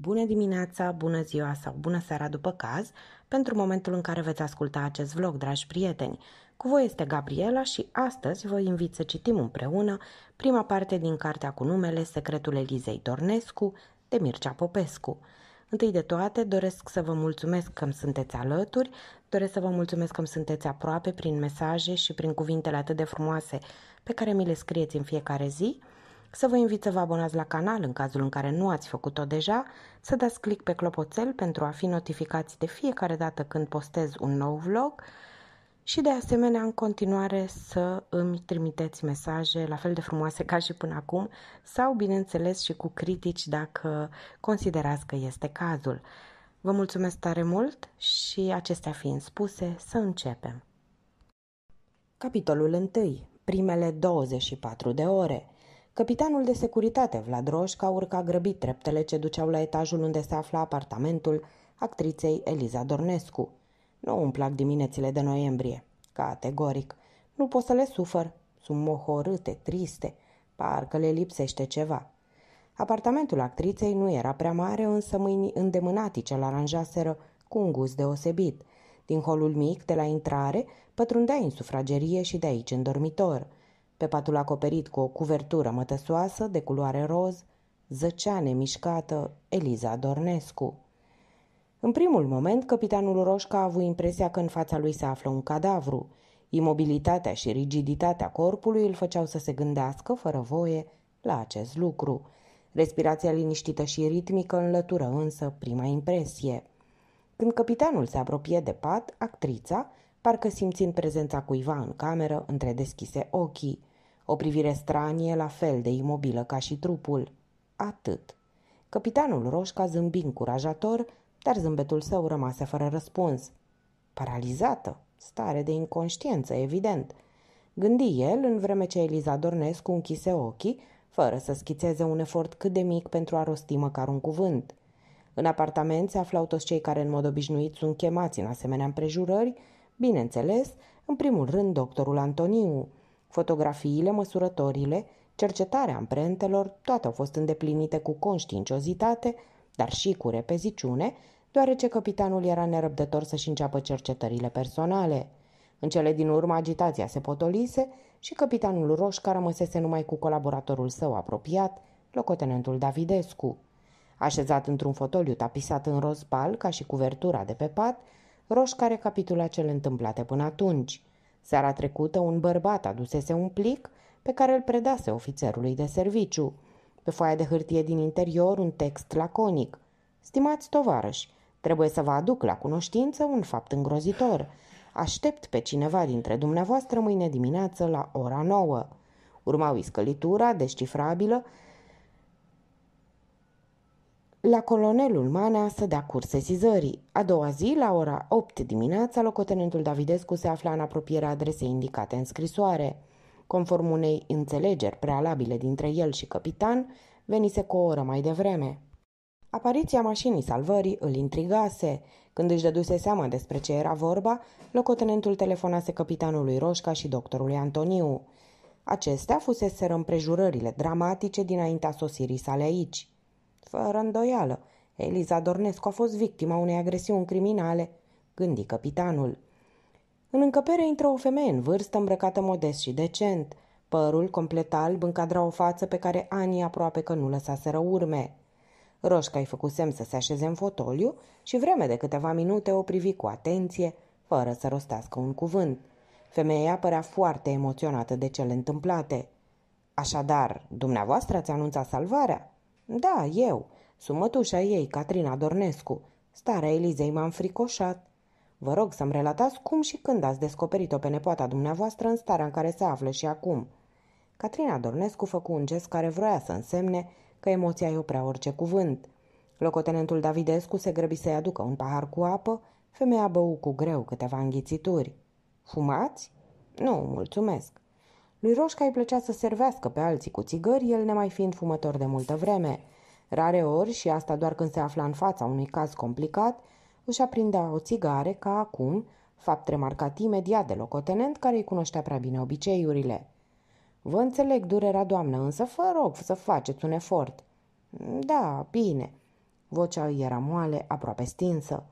bună dimineața, bună ziua sau bună seara după caz pentru momentul în care veți asculta acest vlog, dragi prieteni. Cu voi este Gabriela și astăzi vă invit să citim împreună prima parte din cartea cu numele Secretul Elizei Dornescu de Mircea Popescu. Întâi de toate, doresc să vă mulțumesc că îmi sunteți alături, doresc să vă mulțumesc că îmi sunteți aproape prin mesaje și prin cuvintele atât de frumoase pe care mi le scrieți în fiecare zi să vă invit să vă abonați la canal în cazul în care nu ați făcut-o deja, să dați click pe clopoțel pentru a fi notificați de fiecare dată când postez un nou vlog și de asemenea în continuare să îmi trimiteți mesaje la fel de frumoase ca și până acum sau bineînțeles și cu critici dacă considerați că este cazul. Vă mulțumesc tare mult și acestea fiind spuse, să începem. Capitolul 1. Primele 24 de ore. Capitanul de securitate, Vlad Roșca, urca grăbit treptele ce duceau la etajul unde se afla apartamentul actriței Eliza Dornescu. Nu îmi plac diminețile de noiembrie. Categoric. Nu pot să le sufăr. Sunt mohorâte, triste. Parcă le lipsește ceva. Apartamentul actriței nu era prea mare, însă mâini îndemânatice l aranjaseră cu un gust deosebit. Din holul mic, de la intrare, pătrundea în sufragerie și de aici în dormitor – pe patul acoperit cu o cuvertură mătăsoasă de culoare roz, zăcea nemișcată Eliza Dornescu. În primul moment, capitanul Roșca a avut impresia că în fața lui se află un cadavru. Imobilitatea și rigiditatea corpului îl făceau să se gândească, fără voie, la acest lucru. Respirația liniștită și ritmică înlătură însă prima impresie. Când capitanul se apropie de pat, actrița, parcă simțind prezența cuiva în cameră, între deschise ochii. O privire stranie, la fel de imobilă ca și trupul. Atât. Capitanul Roșca zâmbi încurajator, dar zâmbetul său rămase fără răspuns. Paralizată, stare de inconștiență, evident. Gândi el, în vreme ce Eliza Dornescu închise ochii, fără să schițeze un efort cât de mic pentru a rosti măcar un cuvânt. În apartament se aflau toți cei care în mod obișnuit sunt chemați în asemenea împrejurări, bineînțeles, în primul rând doctorul Antoniu. Fotografiile, măsurătorile, cercetarea amprentelor, toate au fost îndeplinite cu conștiinciozitate, dar și cu repeziciune, deoarece capitanul era nerăbdător să-și înceapă cercetările personale. În cele din urmă agitația se potolise și capitanul Roșca rămăsese numai cu colaboratorul său apropiat, locotenentul Davidescu. Așezat într-un fotoliu tapisat în roz pal, ca și cuvertura de pe pat, Roșca recapitula cele întâmplate până atunci – Seara trecută un bărbat adusese un plic pe care îl predase ofițerului de serviciu. Pe foaia de hârtie din interior un text laconic. Stimați tovarăși, trebuie să vă aduc la cunoștință un fapt îngrozitor. Aștept pe cineva dintre dumneavoastră mâine dimineață la ora nouă.” Urma o iscălitura descifrabilă la colonelul Manea să dea curse sizării. A doua zi, la ora 8 dimineața, locotenentul Davidescu se afla în apropierea adresei indicate în scrisoare. Conform unei înțelegeri prealabile dintre el și capitan, venise cu o oră mai devreme. Apariția mașinii salvării îl intrigase. Când își dăduse seama despre ce era vorba, locotenentul telefonase capitanului Roșca și doctorului Antoniu. Acestea fuseseră împrejurările dramatice dinaintea sosirii sale aici fără îndoială. Eliza Dornescu a fost victima unei agresiuni criminale, gândi capitanul. În încăpere intră o femeie în vârstă, îmbrăcată modest și decent. Părul, complet alb, încadra o față pe care Ani aproape că nu lăsaseră urme. Roșca i făcut semn să se așeze în fotoliu și vreme de câteva minute o privi cu atenție, fără să rostească un cuvânt. Femeia părea foarte emoționată de cele întâmplate. Așadar, dumneavoastră ați anunțat salvarea?" Da, eu. Sunt ei, Catrina Dornescu. Starea Elizei m-a înfricoșat. Vă rog să-mi relatați cum și când ați descoperit-o pe nepoata dumneavoastră în starea în care se află și acum. Catrina Dornescu făcu un gest care vroia să însemne că emoția îi oprea orice cuvânt. Locotenentul Davidescu se grăbi să-i aducă un pahar cu apă, femeia bău cu greu câteva înghițituri. Fumați? Nu, mulțumesc. Lui Roșca îi plăcea să servească pe alții cu țigări, el nemai fiind fumător de multă vreme. Rare ori, și asta doar când se afla în fața unui caz complicat, își aprindea o țigare ca acum, fapt remarcat imediat de locotenent care îi cunoștea prea bine obiceiurile. Vă înțeleg durerea doamnă, însă fă rog să faceți un efort. Da, bine. Vocea îi era moale, aproape stinsă.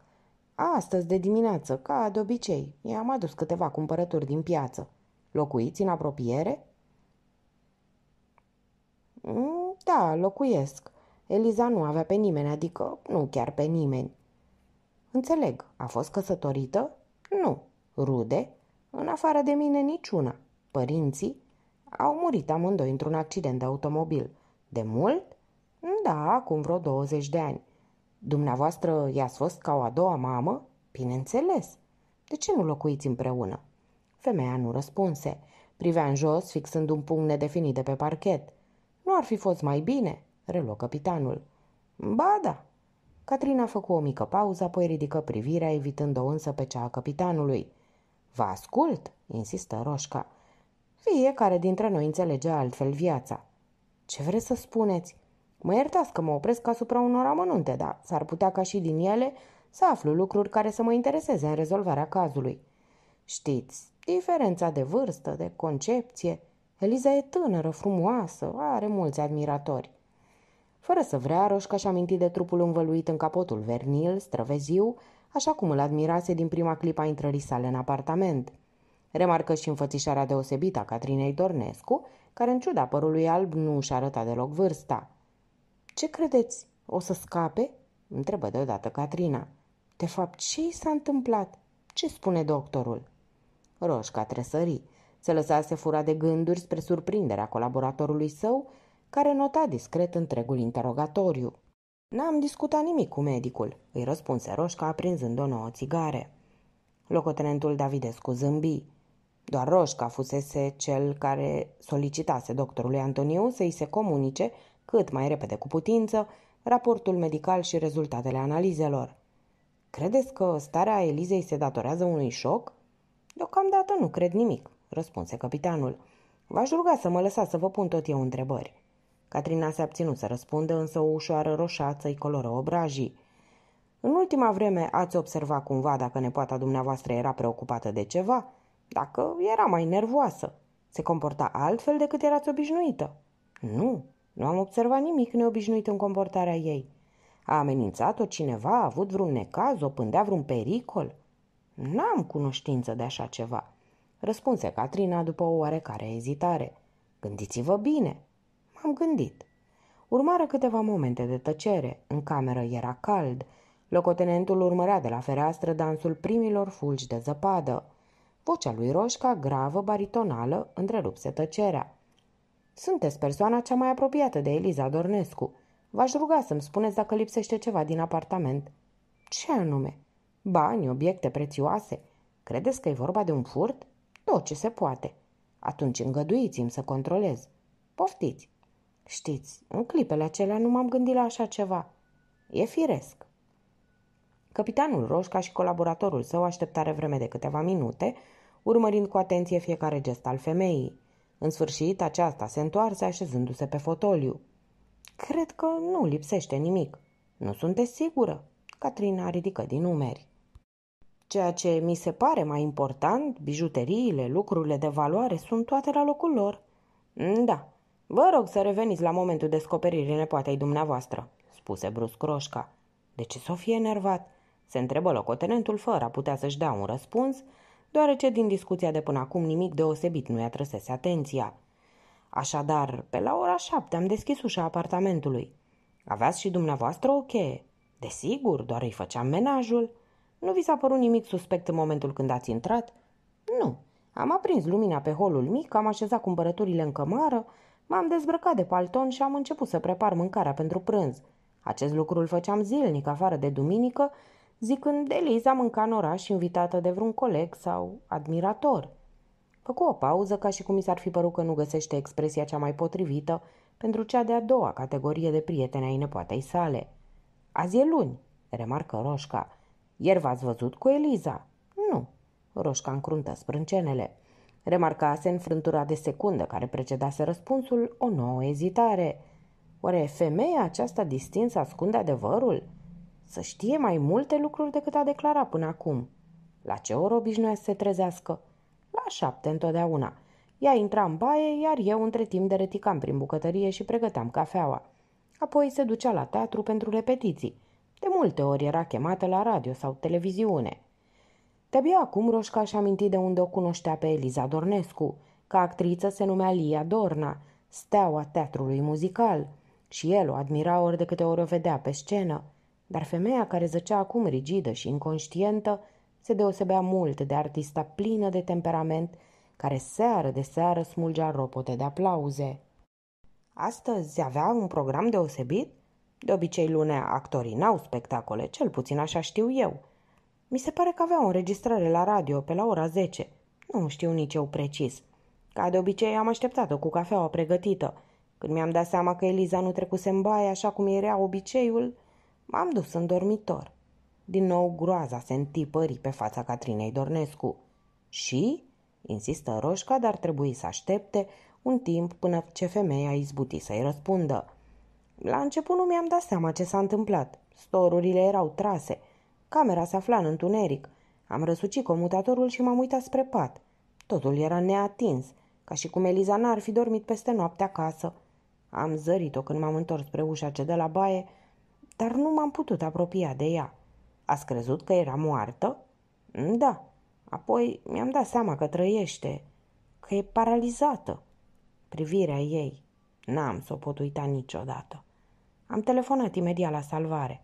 Astăzi de dimineață, ca de obicei, i-am adus câteva cumpărături din piață. Locuiți în apropiere? Mm, da, locuiesc. Eliza nu avea pe nimeni, adică nu chiar pe nimeni. Înțeleg, a fost căsătorită? Nu. Rude? În afară de mine niciuna. Părinții? Au murit amândoi într-un accident de automobil. De mult? Da, acum vreo 20 de ani. Dumneavoastră i-ați fost ca o a doua mamă? Bineînțeles. De ce nu locuiți împreună? Femeia nu răspunse. Privea în jos, fixând un punct nedefinit de pe parchet. Nu ar fi fost mai bine?" reluă capitanul. Ba da!" Catrina făcu o mică pauză, apoi ridică privirea, evitând-o însă pe cea a capitanului. Vă ascult!" insistă Roșca. Fiecare dintre noi înțelege altfel viața. Ce vreți să spuneți? Mă iertați că mă opresc asupra unor amănunte, dar s-ar putea ca și din ele să aflu lucruri care să mă intereseze în rezolvarea cazului. Știți, Diferența de vârstă, de concepție, Eliza e tânără, frumoasă, are mulți admiratori. Fără să vrea, Roșca și-a mintit de trupul învăluit în capotul vernil, străveziu, așa cum îl admirase din prima clipa intrării sale în apartament. Remarcă și înfățișarea deosebită a Catrinei Dornescu, care în ciuda părului alb nu își arăta deloc vârsta. Ce credeți? O să scape?" întrebă deodată Catrina. De fapt, ce i s-a întâmplat? Ce spune doctorul?" Roșca tresări. Se lăsase fura de gânduri spre surprinderea colaboratorului său, care nota discret întregul interogatoriu. N-am discutat nimic cu medicul, îi răspunse Roșca aprinzând o nouă țigare. Locotenentul Davidescu zâmbi. Doar Roșca fusese cel care solicitase doctorului Antoniu să-i se comunice, cât mai repede cu putință, raportul medical și rezultatele analizelor. Credeți că starea Elizei se datorează unui șoc? Deocamdată nu cred nimic, răspunse capitanul. V-aș ruga să mă lăsați să vă pun tot eu întrebări. Catrina se abținut să răspundă, însă o ușoară roșață îi coloră obrajii. În ultima vreme ați observat cumva dacă nepoata dumneavoastră era preocupată de ceva, dacă era mai nervoasă, se comporta altfel decât erați obișnuită. Nu, nu am observat nimic neobișnuit în comportarea ei. A amenințat-o cineva, a avut vreun necaz, o pândea vreun pericol – N-am cunoștință de așa ceva, răspunse Catrina după o oarecare ezitare. Gândiți-vă bine. M-am gândit. Urmară câteva momente de tăcere. În cameră era cald. Locotenentul urmărea de la fereastră dansul primilor fulgi de zăpadă. Vocea lui Roșca, gravă, baritonală, întrerupse tăcerea. Sunteți persoana cea mai apropiată de Eliza Dornescu. V-aș ruga să-mi spuneți dacă lipsește ceva din apartament. Ce anume? Bani, obiecte prețioase. Credeți că e vorba de un furt? Tot ce se poate. Atunci îngăduiți-mi să controlez. Poftiți. Știți, în clipele acelea nu m-am gândit la așa ceva. E firesc. Capitanul Roșca și colaboratorul său așteptare vreme de câteva minute, urmărind cu atenție fiecare gest al femeii. În sfârșit, aceasta se întoarse așezându-se pe fotoliu. Cred că nu lipsește nimic. Nu sunteți sigură? Catrina ridică din umeri. Ceea ce mi se pare mai important, bijuteriile, lucrurile de valoare, sunt toate la locul lor. Mm, da, vă rog să reveniți la momentul descoperirii nepoatei dumneavoastră, spuse brusc Roșca. De ce s-o fie enervat? Se întrebă locotenentul fără a putea să-și dea un răspuns, deoarece din discuția de până acum nimic deosebit nu i-a trăsese atenția. Așadar, pe la ora șapte am deschis ușa apartamentului. Aveați și dumneavoastră o cheie. Desigur, doar îi făceam menajul – nu vi s-a părut nimic suspect în momentul când ați intrat? Nu. Am aprins lumina pe holul mic, am așezat cumpărăturile în cămară, m-am dezbrăcat de palton și am început să prepar mâncarea pentru prânz. Acest lucru îl făceam zilnic, afară de duminică, zicând Eliza mânca în oraș invitată de vreun coleg sau admirator. Făcu o pauză ca și cum mi s-ar fi părut că nu găsește expresia cea mai potrivită pentru cea de-a doua categorie de prieteni ai nepoatei sale. Azi e luni, remarcă Roșca. Ieri v-ați văzut cu Eliza?" Nu." Roșca încruntă sprâncenele. Remarcase în frântura de secundă care precedase răspunsul o nouă ezitare. Oare femeia aceasta distinsă ascunde adevărul? Să știe mai multe lucruri decât a declarat până acum. La ce oră obișnuia să se trezească? La șapte întotdeauna. Ea intra în baie, iar eu între timp dereticam prin bucătărie și pregăteam cafeaua. Apoi se ducea la teatru pentru repetiții – de multe ori era chemată la radio sau televiziune. De-abia acum Roșca și-a mintit de unde o cunoștea pe Eliza Dornescu. Ca actriță se numea Lia Dorna, steaua teatrului muzical. Și el o admira ori de câte ori o vedea pe scenă. Dar femeia care zăcea acum rigidă și inconștientă se deosebea mult de artista plină de temperament care seară de seară smulgea ropote de aplauze. Astăzi avea un program deosebit? De obicei, lunea, actorii n-au spectacole, cel puțin așa știu eu. Mi se pare că avea o înregistrare la radio pe la ora 10. Nu știu nici eu precis. Ca de obicei, am așteptat-o cu cafeaua pregătită. Când mi-am dat seama că Eliza nu trecuse în baie așa cum era obiceiul, m-am dus în dormitor. Din nou groaza se întipări pe fața Catrinei Dornescu. Și? Insistă Roșca, dar trebuie să aștepte un timp până ce femeia izbuti să-i răspundă. La început nu mi-am dat seama ce s-a întâmplat. Storurile erau trase. Camera se afla în întuneric. Am răsucit comutatorul și m-am uitat spre pat. Totul era neatins, ca și cum Eliza n-ar fi dormit peste noapte acasă. Am zărit-o când m-am întors spre ușa ce de la baie, dar nu m-am putut apropia de ea. Ați crezut că era moartă? Da. Apoi mi-am dat seama că trăiește, că e paralizată. Privirea ei n-am să o pot uita niciodată. Am telefonat imediat la salvare.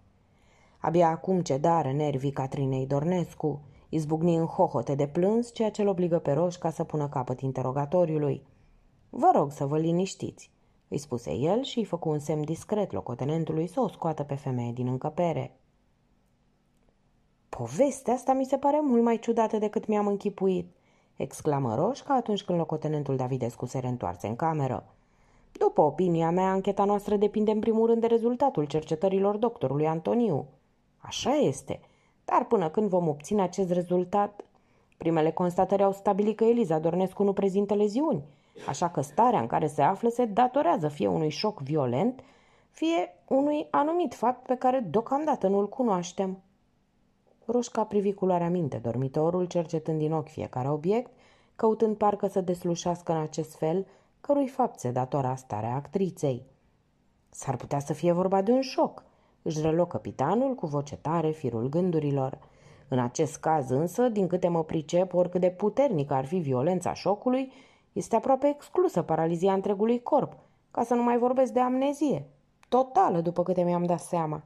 Abia acum cedară nervii Catrinei Dornescu, izbucni în hohote de plâns, ceea ce-l obligă pe Roșca să pună capăt interogatoriului. Vă rog să vă liniștiți, îi spuse el și îi făcu un semn discret locotenentului să o scoată pe femeie din încăpere. Povestea asta mi se pare mult mai ciudată decât mi-am închipuit, exclamă Roșca atunci când locotenentul Davidescu se reîntoarce în cameră. După opinia mea, ancheta noastră depinde în primul rând de rezultatul cercetărilor doctorului Antoniu. Așa este. Dar până când vom obține acest rezultat, primele constatări au stabilit că Eliza Dornescu nu prezintă leziuni, așa că starea în care se află se datorează fie unui șoc violent, fie unui anumit fapt pe care deocamdată nu-l cunoaștem. Roșca privi culoarea minte dormitorul, cercetând din ochi fiecare obiect, căutând parcă să deslușească în acest fel – cărui fapt se datora starea actriței. S-ar putea să fie vorba de un șoc, își rălă capitanul cu voce tare firul gândurilor. În acest caz însă, din câte mă pricep, oricât de puternică ar fi violența șocului, este aproape exclusă paralizia întregului corp, ca să nu mai vorbesc de amnezie. Totală, după câte mi-am dat seama.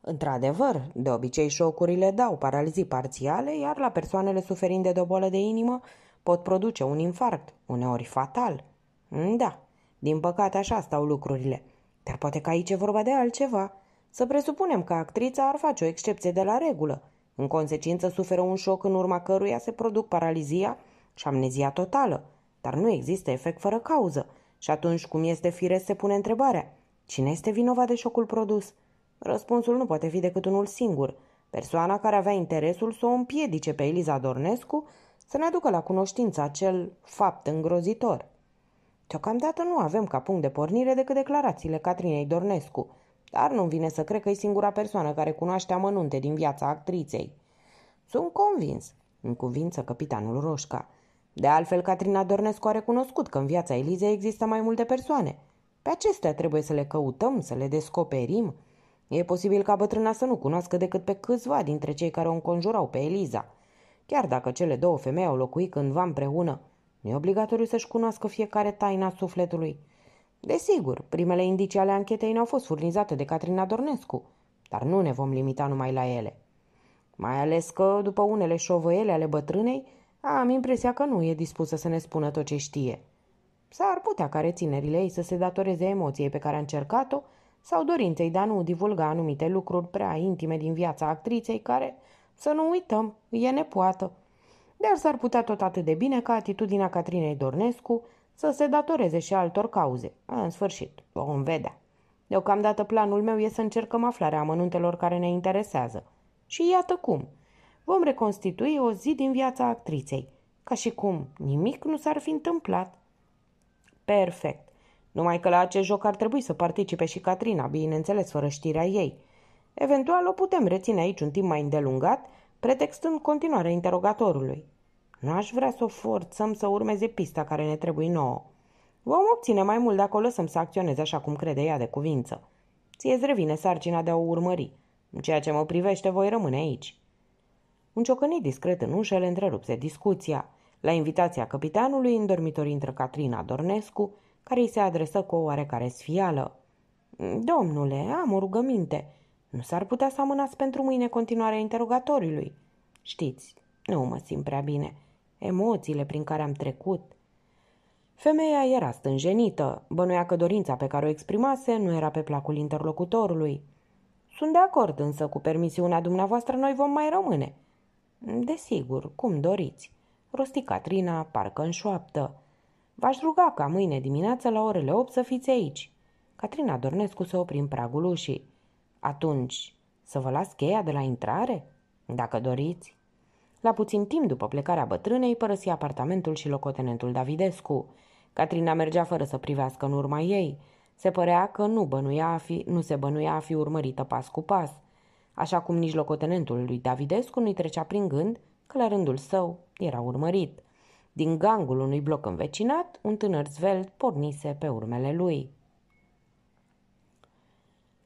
Într-adevăr, de obicei șocurile dau paralizii parțiale, iar la persoanele suferind de dobolă de inimă pot produce un infarct, uneori fatal. Mm, da, din păcate așa stau lucrurile. Dar poate că aici e vorba de altceva. Să presupunem că actrița ar face o excepție de la regulă. În consecință suferă un șoc în urma căruia se produc paralizia și amnezia totală. Dar nu există efect fără cauză. Și atunci, cum este firesc, se pune întrebarea. Cine este vinovat de șocul produs? Răspunsul nu poate fi decât unul singur. Persoana care avea interesul să o împiedice pe Eliza Dornescu să ne aducă la cunoștință acel fapt îngrozitor. Deocamdată nu avem ca punct de pornire decât declarațiile Catrinei Dornescu, dar nu-mi vine să cred că e singura persoană care cunoaște amănunte din viața actriței. Sunt convins, în cuvință capitanul Roșca. De altfel, Catrina Dornescu a recunoscut că în viața Elizei există mai multe persoane. Pe acestea trebuie să le căutăm, să le descoperim. E posibil ca bătrâna să nu cunoască decât pe câțiva dintre cei care o înconjurau pe Eliza. Chiar dacă cele două femei au locuit cândva împreună, nu e obligatoriu să-și cunoască fiecare taina sufletului. Desigur, primele indicii ale anchetei ne-au fost furnizate de Catrina Dornescu, dar nu ne vom limita numai la ele. Mai ales că, după unele șovăiele ale bătrânei, am impresia că nu e dispusă să ne spună tot ce știe. S-ar putea ca reținerile ei să se datoreze emoției pe care a încercat-o sau dorinței de a nu divulga anumite lucruri prea intime din viața actriței care, să nu uităm, e nepoată dar s-ar putea tot atât de bine ca atitudinea Catrinei Dornescu să se datoreze și altor cauze. în sfârșit, vom vedea. Deocamdată planul meu e să încercăm aflarea amănuntelor care ne interesează. Și iată cum. Vom reconstitui o zi din viața actriței, ca și cum nimic nu s-ar fi întâmplat. Perfect. Numai că la acest joc ar trebui să participe și Catrina, bineînțeles fără știrea ei. Eventual o putem reține aici un timp mai îndelungat pretextând continuarea interogatorului. N-aș vrea să o forțăm să urmeze pista care ne trebuie nouă. Vom obține mai mult dacă o lăsăm să acționeze așa cum crede ea de cuvință. Ție-ți revine sarcina de a o urmări. În ceea ce mă privește, voi rămâne aici. Un ciocănit discret în ușă le întrerupse discuția. La invitația capitanului, în dormitor intră Catrina Dornescu, care îi se adresă cu o oarecare sfială. Domnule, am o rugăminte. Nu s-ar putea să amânați pentru mâine continuarea interogatoriului. Știți, nu mă simt prea bine. Emoțiile prin care am trecut. Femeia era stânjenită, bănuia că dorința pe care o exprimase nu era pe placul interlocutorului. Sunt de acord, însă, cu permisiunea dumneavoastră, noi vom mai rămâne. Desigur, cum doriți. Rosti Catrina, parcă în șoaptă. V-aș ruga ca mâine dimineață la orele 8 să fiți aici. Catrina Dornescu se opri în pragul ușii. Atunci, să vă las cheia de la intrare? Dacă doriți. La puțin timp după plecarea bătrânei, părăsi apartamentul și locotenentul Davidescu. Catrina mergea fără să privească în urma ei. Se părea că nu, bănuia fi, nu se bănuia a fi urmărită pas cu pas. Așa cum nici locotenentul lui Davidescu nu-i trecea prin gând că la rândul său era urmărit. Din gangul unui bloc învecinat, un tânăr zvelt pornise pe urmele lui.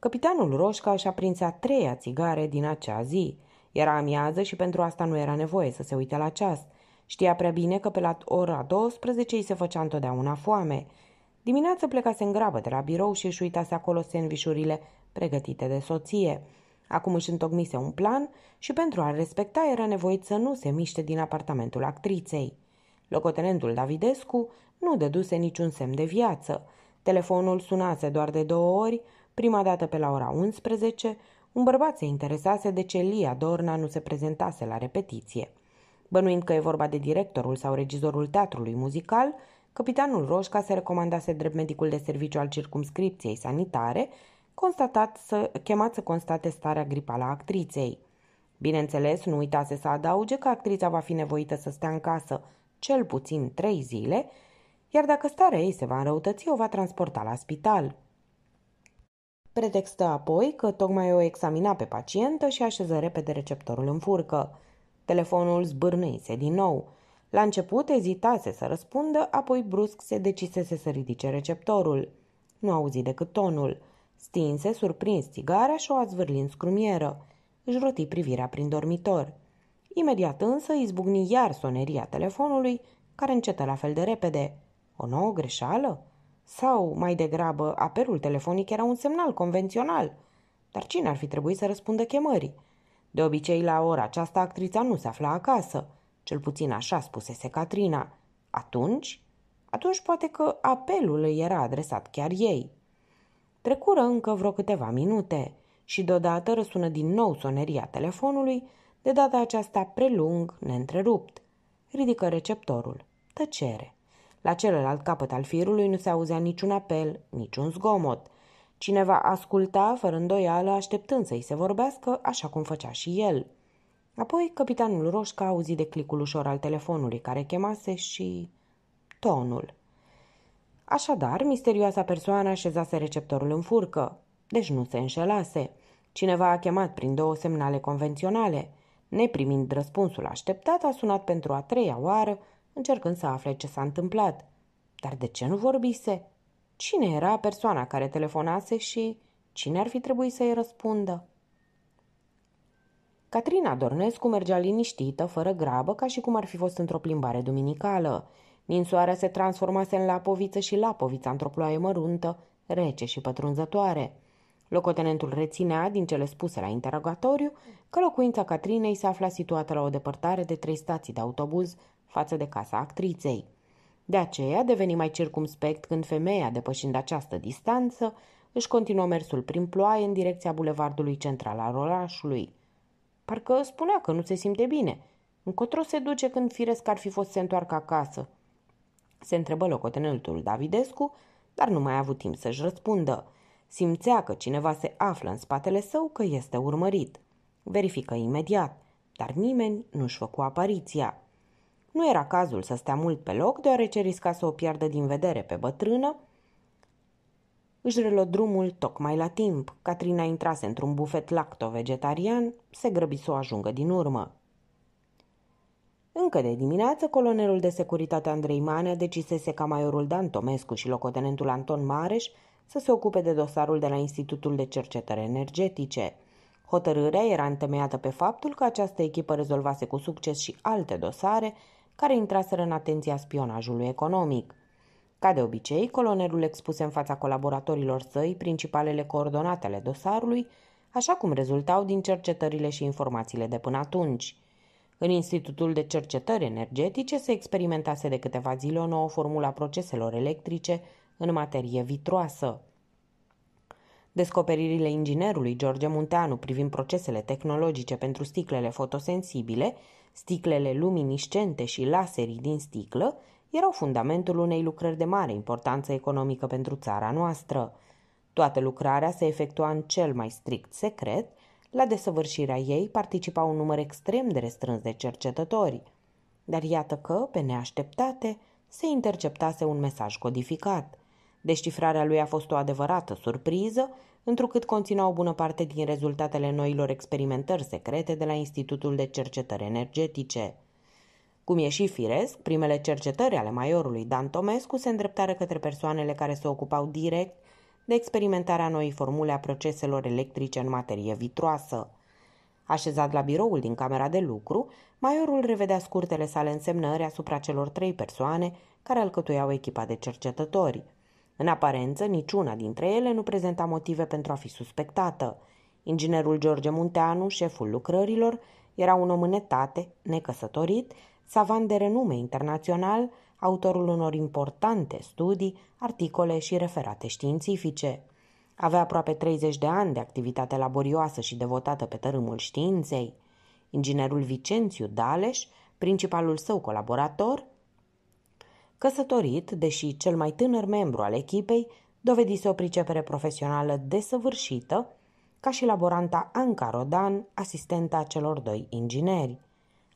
Capitanul Roșca și-a prins a treia țigare din acea zi. Era amiază și pentru asta nu era nevoie să se uite la ceas. Știa prea bine că pe la ora 12 îi se făcea întotdeauna foame. Dimineața plecase în grabă de la birou și își uitase acolo sandvișurile pregătite de soție. Acum își întocmise un plan și pentru a-l respecta era nevoit să nu se miște din apartamentul actriței. Locotenentul Davidescu nu dăduse niciun semn de viață. Telefonul sunase doar de două ori, Prima dată pe la ora 11, un bărbat se interesase de ce Lia Dorna nu se prezentase la repetiție. Bănuind că e vorba de directorul sau regizorul teatrului muzical, capitanul Roșca se recomandase drept medicul de serviciu al circumscripției sanitare, constatat să, chemat să constate starea gripală a actriței. Bineînțeles, nu uitase să adauge că actrița va fi nevoită să stea în casă cel puțin trei zile, iar dacă starea ei se va înrăutăți, o va transporta la spital. Pretextă apoi că tocmai o examina pe pacientă și așeză repede receptorul în furcă. Telefonul zbârnâise din nou. La început ezitase să răspundă, apoi brusc se decisese să ridice receptorul. Nu auzi decât tonul. Stinse, surprins țigara și o a în scrumieră. Își roti privirea prin dormitor. Imediat însă izbucni iar soneria telefonului, care încetă la fel de repede. O nouă greșeală? Sau, mai degrabă, apelul telefonic era un semnal convențional. Dar cine ar fi trebuit să răspundă chemării? De obicei, la ora aceasta, actrița nu se afla acasă. Cel puțin așa spusese Catrina. Atunci? Atunci poate că apelul îi era adresat chiar ei. Trecură încă vreo câteva minute și deodată răsună din nou soneria telefonului, de data aceasta prelung, neîntrerupt. Ridică receptorul. Tăcere. La celălalt capăt al firului nu se auzea niciun apel, niciun zgomot. Cineva asculta, fără îndoială, așteptând să-i se vorbească, așa cum făcea și el. Apoi, capitanul Roșca auzi de clicul ușor al telefonului care chemase și... tonul. Așadar, misterioasa persoană așezase receptorul în furcă, deci nu se înșelase. Cineva a chemat prin două semnale convenționale. Neprimind răspunsul așteptat, a sunat pentru a treia oară, încercând să afle ce s-a întâmplat. Dar de ce nu vorbise? Cine era persoana care telefonase și cine ar fi trebuit să-i răspundă? Catrina Dornescu mergea liniștită, fără grabă, ca și cum ar fi fost într-o plimbare duminicală. Ninsoarea se transformase în lapoviță și lapovița într-o ploaie măruntă, rece și pătrunzătoare. Locotenentul reținea, din cele spuse la interogatoriu, că locuința Catrinei se afla situată la o depărtare de trei stații de autobuz față de casa actriței. De aceea deveni mai circumspect când femeia, depășind această distanță, își continuă mersul prin ploaie în direcția bulevardului central al orașului. Parcă spunea că nu se simte bine. Încotro se duce când firesc ar fi fost să se întoarcă acasă. Se întrebă locotenentul Davidescu, dar nu mai a avut timp să-și răspundă. Simțea că cineva se află în spatele său că este urmărit. Verifică imediat, dar nimeni nu-și făcu apariția. Nu era cazul să stea mult pe loc, deoarece risca să o piardă din vedere pe bătrână. Își relo drumul tocmai la timp. Catrina intrase într-un bufet lacto-vegetarian, se grăbi să o ajungă din urmă. Încă de dimineață, colonelul de securitate Andrei Manea decisese ca maiorul Dan Tomescu și locotenentul Anton Mareș să se ocupe de dosarul de la Institutul de Cercetări Energetice. Hotărârea era întemeiată pe faptul că această echipă rezolvase cu succes și alte dosare care intraseră în atenția spionajului economic. Ca de obicei, colonelul expuse în fața colaboratorilor săi principalele coordonate ale dosarului, așa cum rezultau din cercetările și informațiile de până atunci. În Institutul de Cercetări Energetice se experimentase de câteva zile o nouă formulă a proceselor electrice în materie vitroasă. Descoperirile inginerului George Munteanu privind procesele tehnologice pentru sticlele fotosensibile Sticlele luminiscente și laserii din sticlă erau fundamentul unei lucrări de mare importanță economică pentru țara noastră. Toată lucrarea se efectua în cel mai strict secret, la desăvârșirea ei participa un număr extrem de restrâns de cercetători. Dar iată că, pe neașteptate, se interceptase un mesaj codificat. Deșifrarea lui a fost o adevărată surpriză întrucât conținea o bună parte din rezultatele noilor experimentări secrete de la Institutul de Cercetări Energetice. Cum e și firesc, primele cercetări ale maiorului Dan Tomescu se îndreptară către persoanele care se ocupau direct de experimentarea noii formule a proceselor electrice în materie vitroasă. Așezat la biroul din camera de lucru, maiorul revedea scurtele sale însemnări asupra celor trei persoane care alcătuiau echipa de cercetători – în aparență, niciuna dintre ele nu prezenta motive pentru a fi suspectată. Inginerul George Munteanu, șeful lucrărilor, era un om în etate, necăsătorit, savant de renume internațional, autorul unor importante studii, articole și referate științifice. Avea aproape 30 de ani de activitate laborioasă și devotată pe tărâmul științei. Inginerul Vicențiu Daleș, principalul său colaborator, Căsătorit, deși cel mai tânăr membru al echipei, dovedise o pricepere profesională desăvârșită, ca și laboranta Anca Rodan, asistenta celor doi ingineri.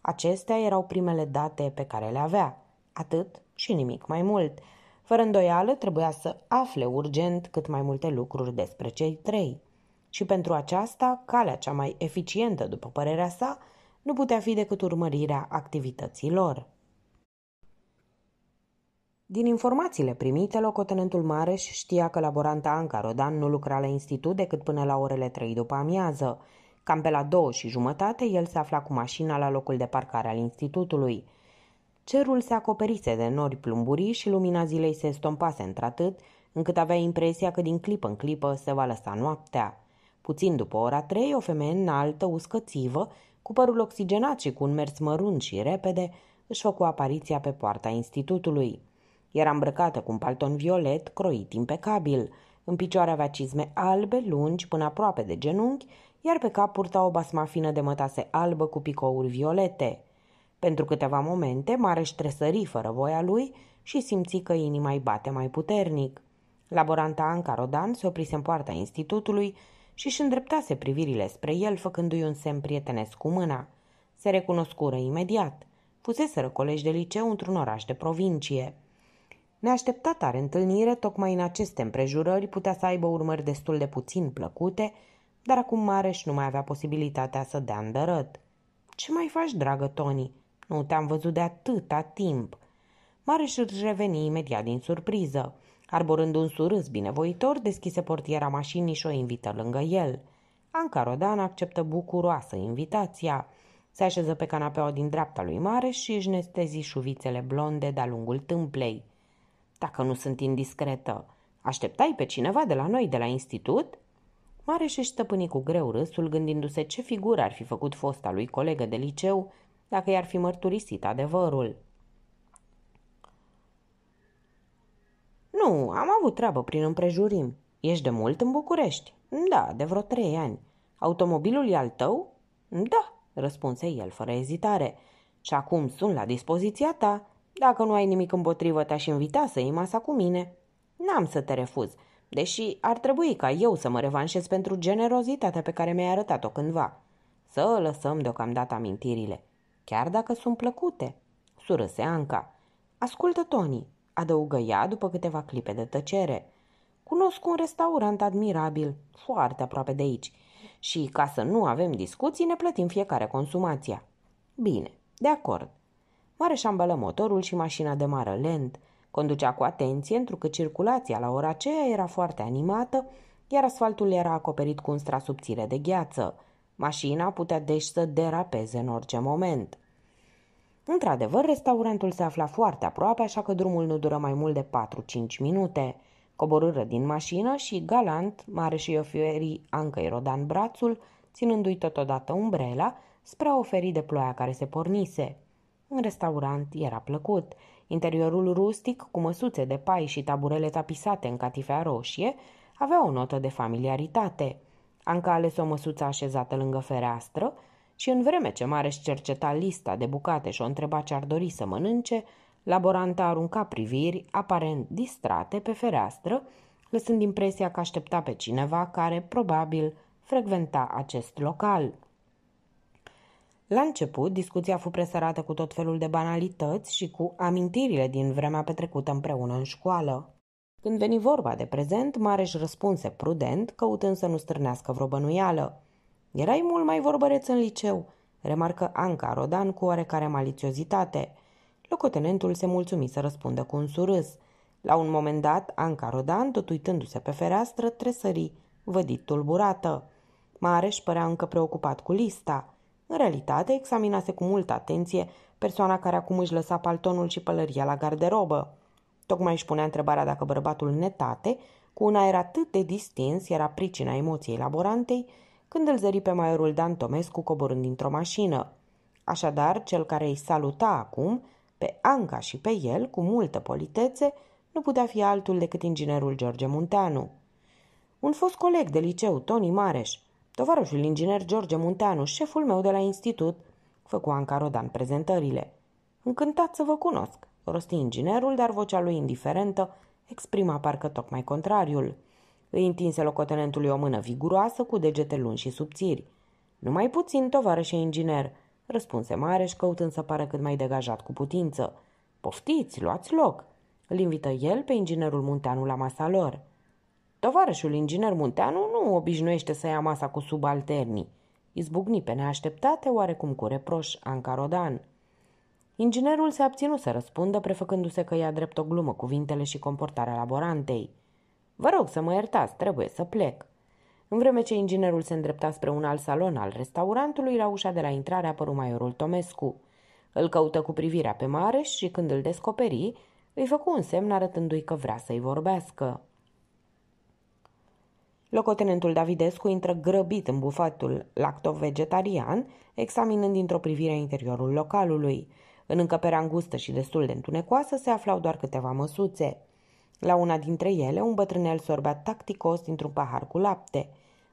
Acestea erau primele date pe care le avea, atât și nimic mai mult. Fără îndoială, trebuia să afle urgent cât mai multe lucruri despre cei trei. Și pentru aceasta, calea cea mai eficientă, după părerea sa, nu putea fi decât urmărirea activității lor. Din informațiile primite, locotenentul Mareș știa că laboranta Anca Rodan nu lucra la institut decât până la orele 3 după amiază. Cam pe la două și jumătate, el se afla cu mașina la locul de parcare al institutului. Cerul se acoperise de nori plumburii și lumina zilei se stompase într-atât, încât avea impresia că din clipă în clipă se va lăsa noaptea. Puțin după ora trei, o femeie înaltă, uscățivă, cu părul oxigenat și cu un mers mărunt și repede, își făcu apariția pe poarta institutului. Era îmbrăcată cu un palton violet, croit impecabil. În picioare avea cizme albe, lungi, până aproape de genunchi, iar pe cap purta o basma fină de mătase albă cu picouri violete. Pentru câteva momente, Mareș tresări fără voia lui și simți că inima îi bate mai puternic. Laboranta Anca Rodan se oprise în poarta institutului și își îndreptase privirile spre el, făcându-i un semn prietenesc cu mâna. Se recunoscură imediat. Fuseseră colegi de liceu într-un oraș de provincie. Neașteptata reîntâlnire, tocmai în aceste împrejurări, putea să aibă urmări destul de puțin plăcute, dar acum Mareș nu mai avea posibilitatea să dea îndărăt. Ce mai faci, dragă Tony? Nu te-am văzut de atâta timp!" Mareș își reveni imediat din surpriză. Arborând un surâs binevoitor, deschise portiera mașinii și o invită lângă el. Anca Rodan acceptă bucuroasă invitația. Se așeză pe canapeaua din dreapta lui Mareș și își nestezi șuvițele blonde de-a lungul tâmplei. Dacă nu sunt indiscretă, așteptai pe cineva de la noi, de la institut? Mare și stăpâni cu greu râsul, gândindu-se ce figură ar fi făcut fosta lui colegă de liceu dacă i-ar fi mărturisit adevărul. Nu, am avut treabă prin împrejurim. Ești de mult în București? Da, de vreo trei ani. Automobilul e al tău? Da, răspunse el fără ezitare. Și acum sunt la dispoziția ta. Dacă nu ai nimic împotrivă, te-aș invita să iei masa cu mine. N-am să te refuz, deși ar trebui ca eu să mă revanșez pentru generozitatea pe care mi-ai arătat-o cândva. Să lăsăm deocamdată amintirile, chiar dacă sunt plăcute, surâse Anca. Ascultă, Tony, adăugă ea după câteva clipe de tăcere. Cunosc un restaurant admirabil, foarte aproape de aici, și ca să nu avem discuții, ne plătim fiecare consumația. Bine, de acord, Mare ambelă motorul și mașina de mară lent. Conducea cu atenție, întrucât circulația la ora aceea era foarte animată, iar asfaltul era acoperit cu un strat subțire de gheață. Mașina putea deci să derapeze în orice moment. Într-adevăr, restaurantul se afla foarte aproape, așa că drumul nu dură mai mult de 4-5 minute. Coborâră din mașină și Galant, mare și oferi Ancăi Rodan brațul, ținându-i totodată umbrela, spre a oferi de ploaia care se pornise. În restaurant era plăcut. Interiorul rustic, cu măsuțe de pai și taburele tapisate în catifea roșie, avea o notă de familiaritate. Anca ales o măsuță așezată lângă fereastră și în vreme ce mare își cerceta lista de bucate și o întreba ce ar dori să mănânce, laboranta arunca priviri, aparent distrate, pe fereastră, lăsând impresia că aștepta pe cineva care, probabil, frecventa acest local. La început, discuția a fost presărată cu tot felul de banalități și cu amintirile din vremea petrecută împreună în școală. Când veni vorba de prezent, Mareș răspunse prudent, căutând să nu strânească vreo bănuială. Erai mult mai vorbăreț în liceu, remarcă Anca Rodan cu oarecare maliciozitate. Locotenentul se mulțumi să răspundă cu un surâs. La un moment dat, Anca Rodan, tot uitându-se pe fereastră, tresări, vădit tulburată. Mareș părea încă preocupat cu lista – în realitate, examinase cu multă atenție persoana care acum își lăsa paltonul și pălăria la garderobă. Tocmai își punea întrebarea dacă bărbatul netate, cu un aer atât de distins, era pricina emoției laborantei, când îl zări pe maiorul Dan Tomescu coborând dintr-o mașină. Așadar, cel care îi saluta acum, pe Anca și pe el, cu multă politețe, nu putea fi altul decât inginerul George Munteanu. Un fost coleg de liceu, Toni Mareș, Tovarășul inginer George Munteanu, șeful meu de la institut, făcu Anca Rodan prezentările. Încântat să vă cunosc, rosti inginerul, dar vocea lui indiferentă exprima parcă tocmai contrariul. Îi întinse locotenentului o mână viguroasă cu degete lungi și subțiri. Numai puțin, tovarășe inginer, răspunse Mareș, căutând să pară cât mai degajat cu putință. Poftiți, luați loc! Îl invită el pe inginerul Munteanu la masa lor. Tovarășul inginer Munteanu nu obișnuiește să ia masa cu subalternii. Izbucni pe neașteptate, oarecum cu reproș, Anca Rodan. Inginerul se abținu să răspundă, prefăcându-se că ia drept o glumă cuvintele și comportarea laborantei. Vă rog să mă iertați, trebuie să plec. În vreme ce inginerul se îndrepta spre un alt salon al restaurantului, la ușa de la intrare apăru maiorul Tomescu. Îl căută cu privirea pe Mareș și când îl descoperi, îi făcu un semn arătându-i că vrea să-i vorbească. Locotenentul Davidescu intră grăbit în bufatul lacto-vegetarian, examinând dintr-o privire interiorul localului. În încăperea îngustă și destul de întunecoasă se aflau doar câteva măsuțe. La una dintre ele, un bătrânel sorbea tacticos dintr-un pahar cu lapte.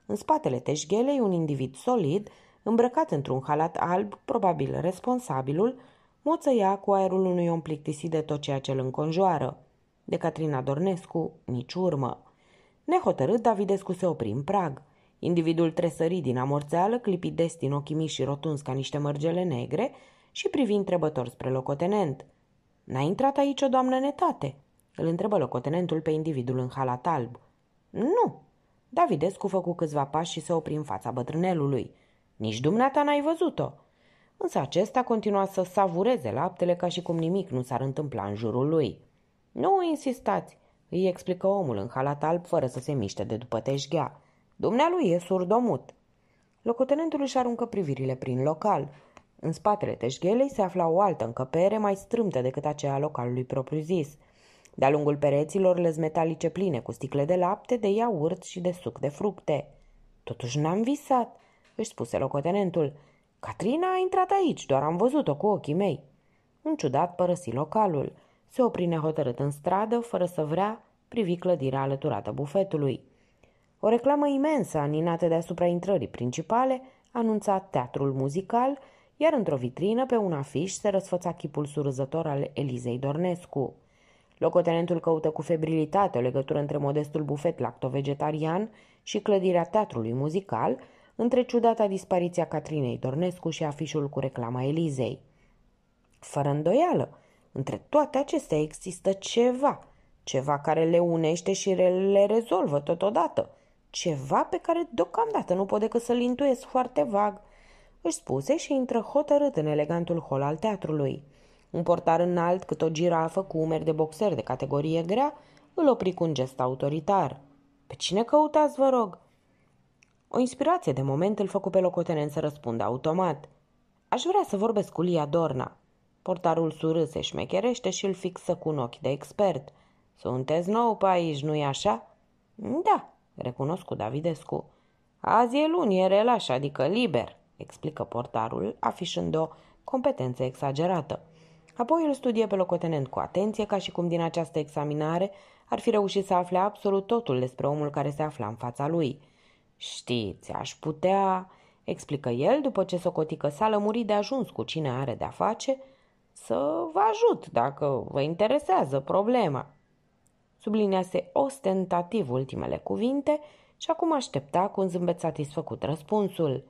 În spatele teșghelei, un individ solid, îmbrăcat într-un halat alb, probabil responsabilul, moțăia cu aerul unui om plictisit de tot ceea ce îl înconjoară. De Catrina Dornescu, nici urmă. Nehotărât, Davidescu se opri în prag. Individul tresări din amorțeală, clipit des din ochii mici și rotunzi ca niște mărgele negre și privi întrebător spre locotenent. N-a intrat aici o doamnă netate?" îl întrebă locotenentul pe individul în halat alb. Nu!" Davidescu făcu câțiva pași și se opri în fața bătrânelului. Nici dumneata n-ai văzut-o!" Însă acesta continua să savureze laptele ca și cum nimic nu s-ar întâmpla în jurul lui. Nu insistați!" îi explică omul în halat alb fără să se miște de după teșghea. Dumnealui e surdomut. Locotenentul își aruncă privirile prin local. În spatele teșghelei se afla o altă încăpere mai strâmtă decât aceea localului propriu-zis. De-a lungul pereților lez metalice pline cu sticle de lapte, de iaurt și de suc de fructe. Totuși n-am visat, își spuse locotenentul. Catrina a intrat aici, doar am văzut-o cu ochii mei. Un ciudat părăsi localul – se opri nehotărât în stradă, fără să vrea, privi clădirea alăturată bufetului. O reclamă imensă, aninată deasupra intrării principale, anunța teatrul muzical, iar într-o vitrină, pe un afiș, se răsfăța chipul surâzător al Elizei Dornescu. Locotenentul căută cu febrilitate o legătură între modestul bufet lactovegetarian și clădirea teatrului muzical, între ciudata dispariția Catrinei Dornescu și afișul cu reclama Elizei. Fără îndoială, între toate acestea există ceva, ceva care le unește și le rezolvă totodată, ceva pe care deocamdată nu pot decât să-l intuiesc foarte vag. Își spuse și intră hotărât în elegantul hol al teatrului. Un portar înalt, cât o girafă cu umeri de boxer de categorie grea, îl opri cu un gest autoritar. Pe cine căutați, vă rog?" O inspirație de moment îl făcu pe locotenent să răspundă automat. Aș vrea să vorbesc cu Lia Dorna. Portarul surâse șmecherește și îl fixă cu un ochi de expert. Sunteți nou pe aici, nu-i așa?" Da," recunosc cu Davidescu. Azi e luni, e relaș, adică liber," explică portarul, afișând o competență exagerată. Apoi îl studie pe locotenent cu atenție, ca și cum din această examinare ar fi reușit să afle absolut totul despre omul care se afla în fața lui. Știți, aș putea, explică el după ce socotică s-a lămurit de ajuns cu cine are de-a face să vă ajut dacă vă interesează problema. Sublinease ostentativ ultimele cuvinte și acum aștepta cu un zâmbet satisfăcut răspunsul.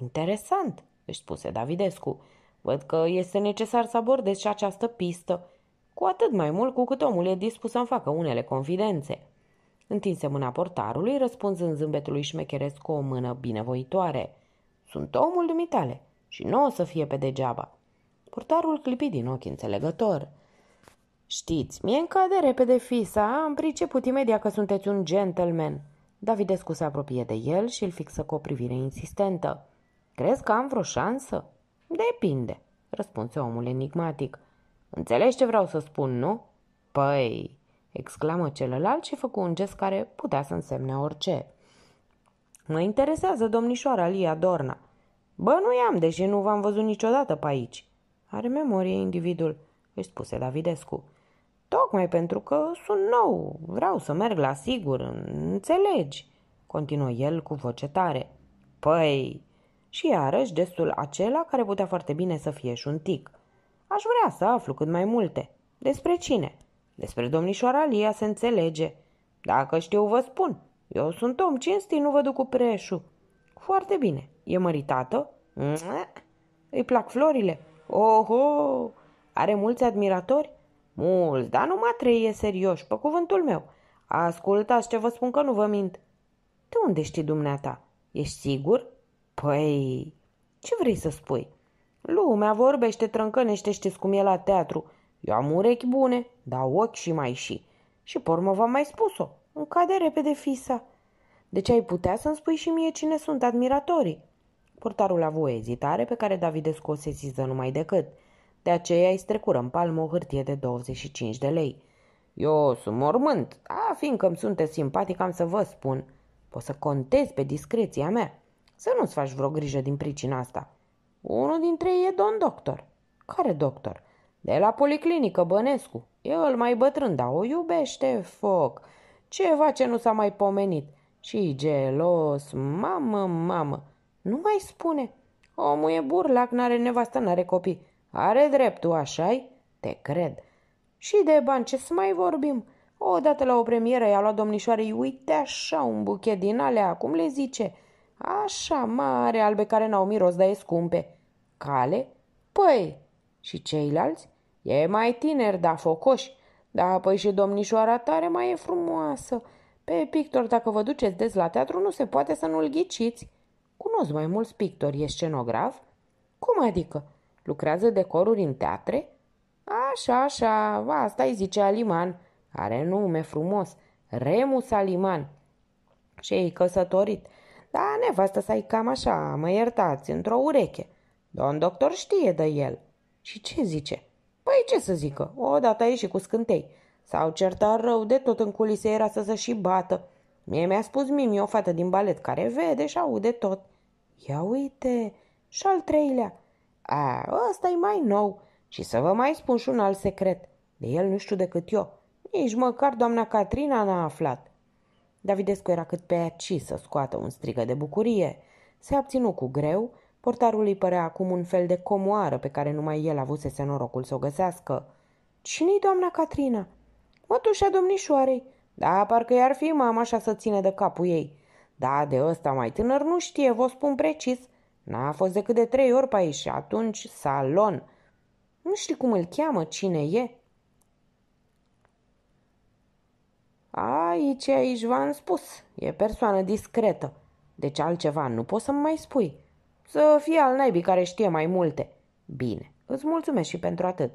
Interesant, își spuse Davidescu. Văd că este necesar să abordez și această pistă, cu atât mai mult cu cât omul e dispus să-mi facă unele confidențe. Întinse mâna portarului, răspunzând zâmbetului șmecheresc cu o mână binevoitoare. Sunt omul dumitale și nu o să fie pe degeaba. Portarul clipi din ochi înțelegător. Știți, mie îmi cade repede fisa, am priceput imediat că sunteți un gentleman. Davidescu se apropie de el și îl fixă cu o privire insistentă. Crezi că am vreo șansă? Depinde, răspunse omul enigmatic. Înțelegi ce vreau să spun, nu? Păi, exclamă celălalt și făcu un gest care putea să însemne orice. Mă interesează domnișoara Lia Dorna. Bă, nu i-am, deși nu v-am văzut niciodată pe aici. Are memorie individul, își spuse Davidescu. Tocmai pentru că sunt nou, vreau să merg la sigur, înțelegi, continuă el cu voce tare. Păi, și iarăși destul acela care putea foarte bine să fie un tic. Aș vrea să aflu cât mai multe. Despre cine? Despre domnișoara Lia se înțelege. Dacă știu, vă spun. Eu sunt om cinstit, nu vă duc cu preșul. Foarte bine. E măritată? Îi plac florile? Oho! Are mulți admiratori? Mulți, dar numai trei e serioși, pe cuvântul meu. Ascultați ce vă spun că nu vă mint. De unde știi dumneata? Ești sigur? Păi, ce vrei să spui? Lumea vorbește, trâncănește, știți cum e la teatru. Eu am urechi bune, dar ochi și mai și. Și pormă v-am mai spus-o. Îmi cade repede fisa. Deci ai putea să-mi spui și mie cine sunt admiratorii. Portarul a avut o ezitare pe care Davidescu o sesiză numai decât. De aceea îi strecură în palmă o hârtie de 25 de lei. Eu sunt mormânt, a, fiindcă îmi sunteți simpatic, am să vă spun. Poți să contezi pe discreția mea. Să nu-ți faci vreo grijă din pricina asta. Unul dintre ei e domn doctor. Care doctor? De la policlinică Bănescu. El mai bătrân, dar o iubește foc. Ceva ce nu s-a mai pomenit. Și gelos, mamă, mamă. Nu mai spune. Omul e burlac, n-are nevastă, n-are copii. Are dreptul, așa-i? Te cred. Și de bani, ce să mai vorbim? Odată la o premieră i-a luat domnișoarei, uite așa, un buchet din alea, cum le zice? Așa, mare, albe, care n-au miros, dar e scumpe. Cale? Păi, și ceilalți? E mai tiner, dar focoși. Da, păi și domnișoara tare mai e frumoasă. Pe pictor, dacă vă duceți des la teatru, nu se poate să nu-l ghiciți. Cunosc mai mulți pictori, e scenograf? Cum adică? Lucrează decoruri în teatre? Așa, așa, asta îi zice Aliman. Are nume frumos. Remus Aliman. Și ei căsătorit. Da, nevastă să-i cam așa, mă iertați, într-o ureche. Domn doctor știe de el. Și ce zice? Păi ce să zică, odată a ieșit cu scântei. S-au certat rău de tot în culise, era să se și bată. Mie mi-a spus Mimi, o fată din balet, care vede și aude tot. Ia uite! Și al treilea! A, ăsta e mai nou. Și să vă mai spun și un alt secret. De el nu știu decât eu. Nici măcar doamna Catrina n-a aflat. Davidescu era cât pe aci să scoată un strigă de bucurie. Se abținu cu greu, portarul îi părea acum un fel de comoară pe care numai el avusese norocul să o găsească. Cine-i doamna Catrina? Mătușa domnișoarei. Da, parcă i-ar fi mama așa să ține de capul ei. Da, de ăsta mai tânăr nu știe, vă spun precis. N-a fost decât de trei ori pe aici și atunci salon. Nu știi cum îl cheamă, cine e? Aici, aici v-am spus. E persoană discretă. Deci altceva nu poți să-mi mai spui. Să fie al naibii care știe mai multe. Bine, îți mulțumesc și pentru atât.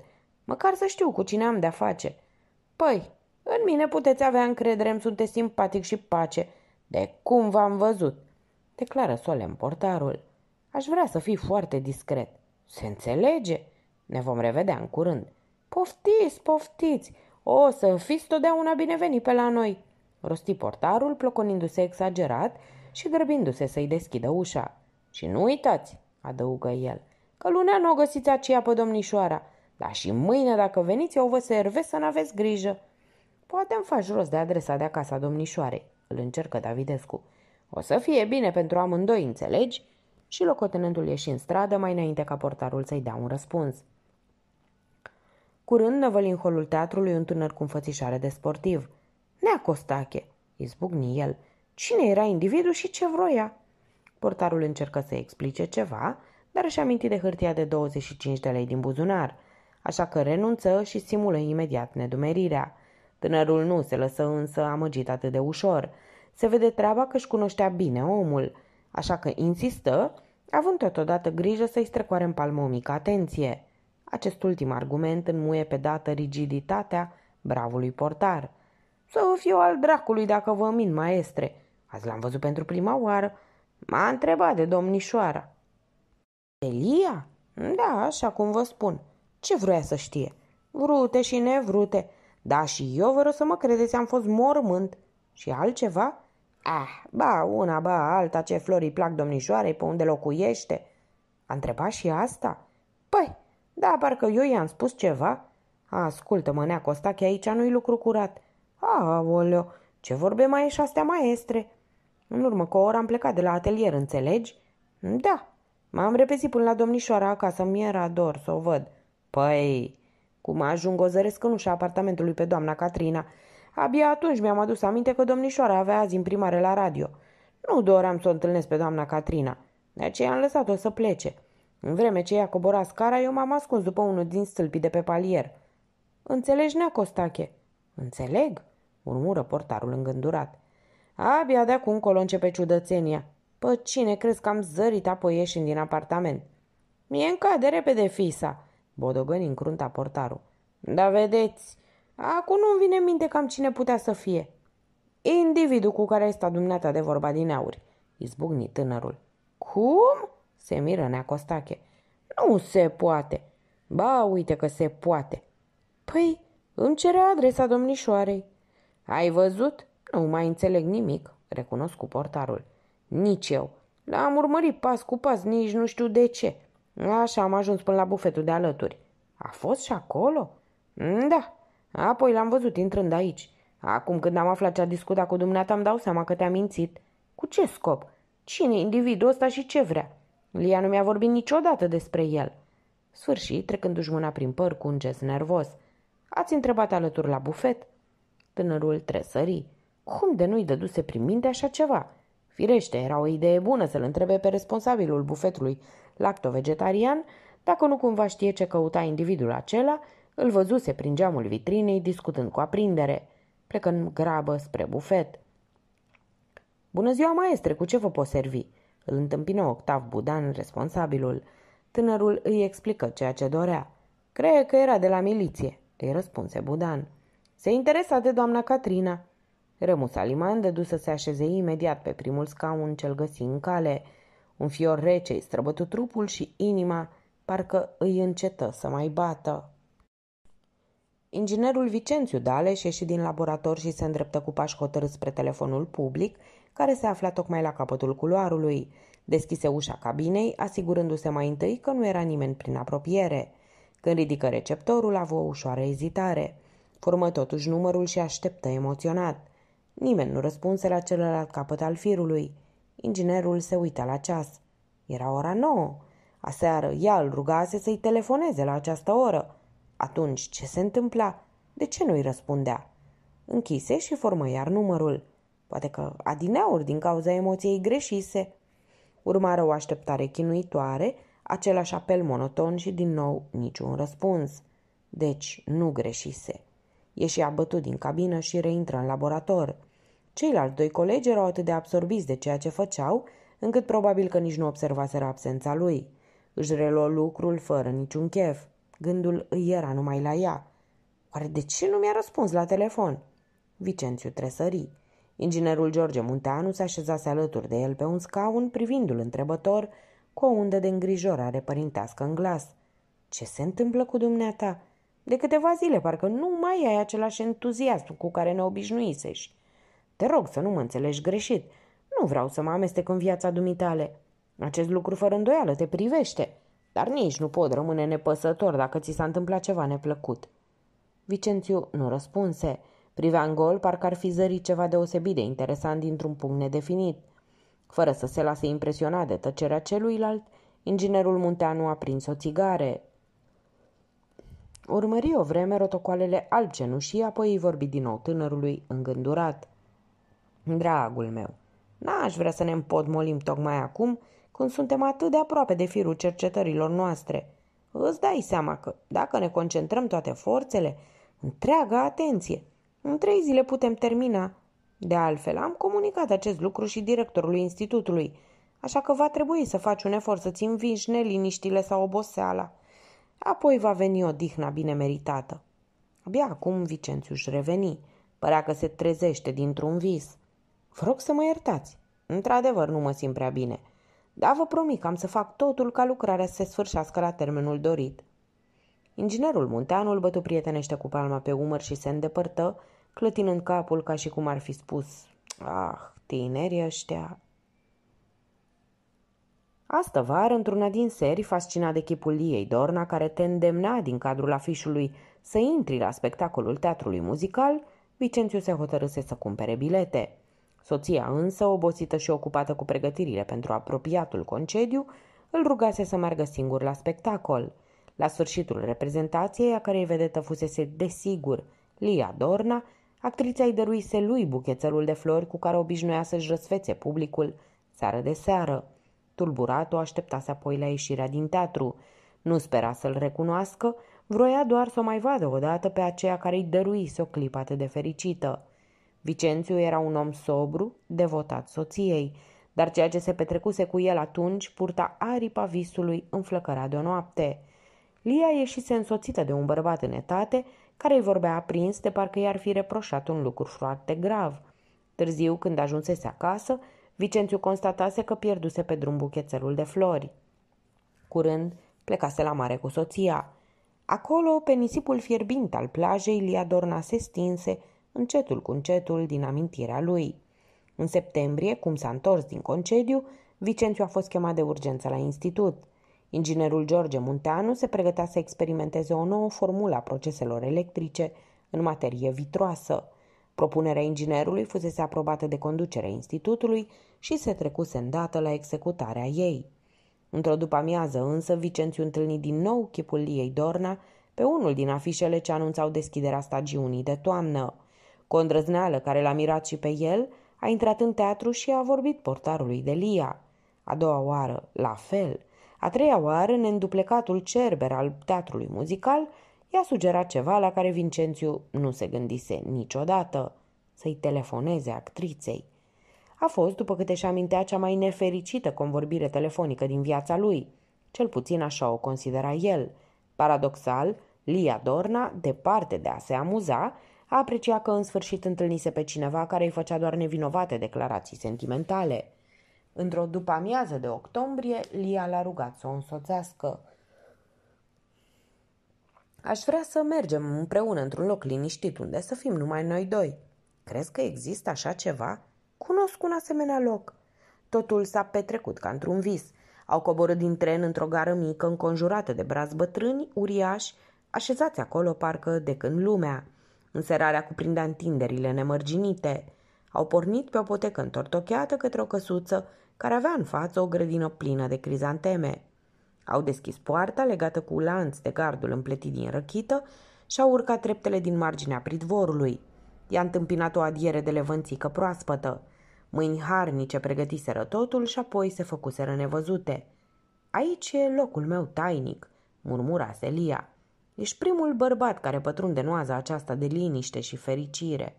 Măcar să știu cu cine am de-a face. Păi, în mine puteți avea încredere, îmi sunteți simpatic și pace – de cum v-am văzut? Declară solemn portarul. Aș vrea să fii foarte discret. Se înțelege? Ne vom revedea în curând. Poftiți, poftiți! O să fiți totdeauna bineveni pe la noi! Rosti portarul, ploconindu-se exagerat și grăbindu-se să-i deschidă ușa. Și nu uitați, adăugă el, că lunea nu o găsiți aceea pe domnișoara, dar și mâine dacă veniți eu vă servesc să n-aveți grijă. Poate îmi faci rost de adresa de acasă a domnișoarei îl încercă Davidescu. O să fie bine pentru amândoi, înțelegi? Și locotenentul ieși în stradă mai înainte ca portarul să-i dea un răspuns. Curând năvăli în holul teatrului un tânăr cu înfățișare de sportiv. Nea Costache, izbucni el. Cine era individul și ce vroia? Portarul încercă să explice ceva, dar își aminti de hârtia de 25 de lei din buzunar, așa că renunță și simulă imediat nedumerirea. Tânărul nu se lăsă însă amăgit atât de ușor. Se vede treaba că își cunoștea bine omul, așa că insistă, având totodată grijă să-i strecoare în palmă o mică atenție. Acest ultim argument înmuie pe dată rigiditatea bravului portar. Să fiu al dracului dacă vă min, maestre. Azi l-am văzut pentru prima oară. M-a întrebat de domnișoara. Elia? Da, așa cum vă spun. Ce vroia să știe? Vrute și nevrute. Da, și eu vă rog să mă credeți, am fost mormânt. Și altceva? Ah, ba una, ba alta, ce flori îi plac domnișoarei, pe unde locuiește. A întrebat și asta? Păi, da, parcă eu i-am spus ceva. Ascultă-mă, neacosta, că aici nu-i lucru curat. Aoleo, ce vorbe mai ești astea maestre? În urmă cu o oră am plecat de la atelier, înțelegi? Da, m-am repezit până la domnișoara acasă, mi era dor să o văd. Păi, cum ajung, o zăresc în ușa apartamentului pe doamna Catrina. Abia atunci mi-am adus aminte că domnișoara avea azi imprimare la radio. Nu doream să o întâlnesc pe doamna Catrina. De aceea am lăsat-o să plece. În vreme ce ea cobora scara, eu m-am ascuns după unul din stâlpii de pe palier. Înțelegi, nea, Costache?" Înțeleg?" urmură portarul îngândurat. Abia de acum colo începe ciudățenia. Pă cine crezi că am zărit apoi ieșind din apartament?" Mie încade repede fisa. Bodogăni crunta portarul. Da, vedeți, acum nu-mi vine în minte cam cine putea să fie. Individul cu care este stat dumneata de vorba din auri, izbucni tânărul. Cum? se miră Neacostache. Nu se poate. Ba, uite că se poate. Păi, îmi cere adresa domnișoarei. Ai văzut? Nu mai înțeleg nimic, recunosc cu portarul. Nici eu. L-am urmărit pas cu pas, nici nu știu de ce. Așa da, am ajuns până la bufetul de alături. A fost și acolo? Mm, da. Apoi l-am văzut intrând aici. Acum când am aflat ce a discutat cu dumneata, îmi dau seama că te-a mințit. Cu ce scop? Cine e individul ăsta și ce vrea? Lia nu mi-a vorbit niciodată despre el. Sfârșit, trecându-și mâna prin păr cu un gest nervos. Ați întrebat alături la bufet? Tânărul tresări. Cum de nu-i dăduse prin minte așa ceva? Firește, era o idee bună să-l întrebe pe responsabilul bufetului lacto-vegetarian dacă nu cumva știe ce căuta individul acela, îl văzuse prin geamul vitrinei discutând cu aprindere, plecând grabă spre bufet. Bună ziua, maestre, cu ce vă pot servi?" Îl întâmpină Octav Budan, responsabilul. Tânărul îi explică ceea ce dorea. Crede că era de la miliție," îi răspunse Budan. Se interesa de doamna Catrina," Remus Aliman dădu să se așeze imediat pe primul scaun cel găsi în cale. Un fior rece îi străbătu trupul și inima, parcă îi încetă să mai bată. Inginerul Vicențiu Daleș ieși din laborator și se îndreptă cu pași hotărâți spre telefonul public, care se afla tocmai la capătul culoarului. Deschise ușa cabinei, asigurându-se mai întâi că nu era nimeni prin apropiere. Când ridică receptorul, avu o ușoară ezitare. Formă totuși numărul și așteptă emoționat. Nimeni nu răspunse la celălalt capăt al firului. Inginerul se uita la ceas. Era ora nouă. Aseară ea îl rugase să-i telefoneze la această oră. Atunci ce se întâmpla? De ce nu-i răspundea? Închise și formă iar numărul. Poate că adineauri din cauza emoției greșise. Urmară o așteptare chinuitoare, același apel monoton și din nou niciun răspuns. Deci nu greșise. Ieși abătut din cabină și reintră în laborator. Ceilalți doi colegi erau atât de absorbiți de ceea ce făceau, încât probabil că nici nu observaseră absența lui. Își reluă lucrul fără niciun chef. Gândul îi era numai la ea. Oare de ce nu mi-a răspuns la telefon? Vicențiu tresări. Inginerul George Munteanu se așezase alături de el pe un scaun, privindu-l întrebător, cu o undă de îngrijorare părintească în glas. Ce se întâmplă cu dumneata?" De câteva zile, parcă nu mai ai același entuziasm cu care ne obișnuisești. Te rog să nu mă înțelegi greșit. Nu vreau să mă amestec în viața dumitale. Acest lucru fără îndoială te privește, dar nici nu pot rămâne nepăsător dacă ți s-a întâmplat ceva neplăcut. Vicențiu nu răspunse. Privea în gol, parcă ar fi zărit ceva deosebit de interesant dintr-un punct nedefinit. Fără să se lase impresionat de tăcerea celuilalt, inginerul Munteanu a prins o țigare. Urmări o vreme rotocoalele alb cenușii, apoi îi vorbi din nou tânărului, îngândurat. Dragul meu, n-aș vrea să ne împodmolim tocmai acum, când suntem atât de aproape de firul cercetărilor noastre. Îți dai seama că, dacă ne concentrăm toate forțele, întreaga atenție, în trei zile putem termina. De altfel, am comunicat acest lucru și directorului institutului, așa că va trebui să faci un efort să-ți învingi neliniștile sau oboseala. Apoi va veni o dihna bine meritată. Abia acum Vicențiu își reveni. Părea că se trezește dintr-un vis. Vă rog să mă iertați. Într-adevăr, nu mă simt prea bine. Dar vă promit că am să fac totul ca lucrarea să se sfârșească la termenul dorit. Inginerul Munteanu îl bătu prietenește cu palma pe umăr și se îndepărtă, clătinând capul ca și cum ar fi spus Ah, tinerii ăștia Astă vară, într-una din serii, fascinat de chipul ei, Dorna, care te îndemna din cadrul afișului să intri la spectacolul teatrului muzical, Vicențiu se hotărâse să cumpere bilete. Soția însă, obosită și ocupată cu pregătirile pentru apropiatul concediu, îl rugase să meargă singur la spectacol. La sfârșitul reprezentației, a cărei vedetă fusese desigur Lia Dorna, actrița îi dăruise lui buchețelul de flori cu care obișnuia să-și răsfețe publicul seară de seară. Tulburat, o așteptase apoi la ieșirea din teatru. Nu spera să-l recunoască, vroia doar să o mai vadă odată pe aceea care îi dăruise o clipă atât de fericită. Vicențiu era un om sobru, devotat soției, dar ceea ce se petrecuse cu el atunci purta aripa visului înflăcărat de o noapte. Lia ieșise însoțită de un bărbat în etate, care îi vorbea aprins de parcă i-ar fi reproșat un lucru foarte grav. Târziu, când ajunsese acasă, Vicențiu constatase că pierduse pe drum buchețelul de flori. Curând plecase la mare cu soția. Acolo, pe nisipul fierbint al plajei, li adornase se stinse încetul cu încetul din amintirea lui. În septembrie, cum s-a întors din concediu, Vicențiu a fost chemat de urgență la institut. Inginerul George Munteanu se pregătea să experimenteze o nouă formulă a proceselor electrice în materie vitroasă – Propunerea inginerului fusese aprobată de conducerea institutului și se trecuse dată la executarea ei. Într-o după-amiază însă, Vicențiu întâlni din nou chipul ei Dorna pe unul din afișele ce anunțau deschiderea stagiunii de toamnă. Cu o îndrăzneală care l-a mirat și pe el, a intrat în teatru și a vorbit portarului de Lia. A doua oară, la fel. A treia oară, în înduplecatul cerber al teatrului muzical, I-a sugerat ceva la care Vincențiu nu se gândise niciodată, să-i telefoneze actriței. A fost, după câte și amintea, cea mai nefericită convorbire telefonică din viața lui. Cel puțin așa o considera el. Paradoxal, Lia Dorna, departe de a se amuza, aprecia că în sfârșit întâlnise pe cineva care îi făcea doar nevinovate declarații sentimentale. Într-o după-amiază de octombrie, Lia l-a rugat să o însoțească. Aș vrea să mergem împreună într-un loc liniștit unde să fim numai noi doi. Crezi că există așa ceva? Cunosc un asemenea loc. Totul s-a petrecut ca într-un vis. Au coborât din tren într-o gară mică înconjurată de brazi bătrâni, uriași, așezați acolo parcă de când lumea. Înserarea cuprindea întinderile nemărginite. Au pornit pe o potecă întortocheată către o căsuță care avea în față o grădină plină de crizanteme. Au deschis poarta, legată cu lanț de gardul împletit din răchită, și au urcat treptele din marginea pridvorului. I-a întâmpinat o adiere de levănțică proaspătă. Mâini harnice pregătiseră totul și apoi se făcuseră nevăzute. Aici e locul meu tainic, murmura Selia. Ești primul bărbat care pătrunde noaza aceasta de liniște și fericire.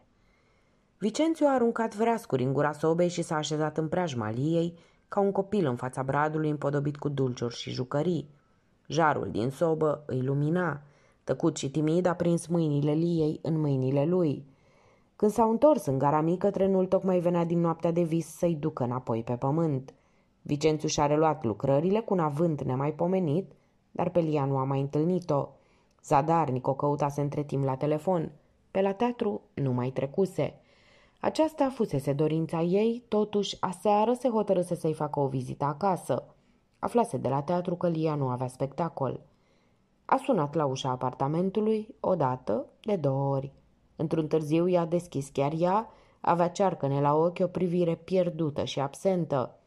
Vicențiu a aruncat vreascuri în gura sobei și s-a așezat în preajma liei, ca un copil în fața bradului împodobit cu dulciuri și jucării. Jarul din sobă îi lumina. Tăcut și timid a prins mâinile Liei în mâinile lui. Când s-au întors în gara mică, trenul tocmai venea din noaptea de vis să-i ducă înapoi pe pământ. Vicențiu și-a reluat lucrările cu un avânt nemaipomenit, dar pe Lia nu a mai întâlnit-o. Zadarnic o căutase între timp la telefon. Pe la teatru nu mai trecuse. Aceasta fusese dorința ei, totuși aseară se hotărâse să-i facă o vizită acasă. Aflase de la teatru că Lia nu avea spectacol. A sunat la ușa apartamentului, o dată, de două ori. Într-un târziu i-a deschis chiar ea, avea cearcăne la ochi o privire pierdută și absentă.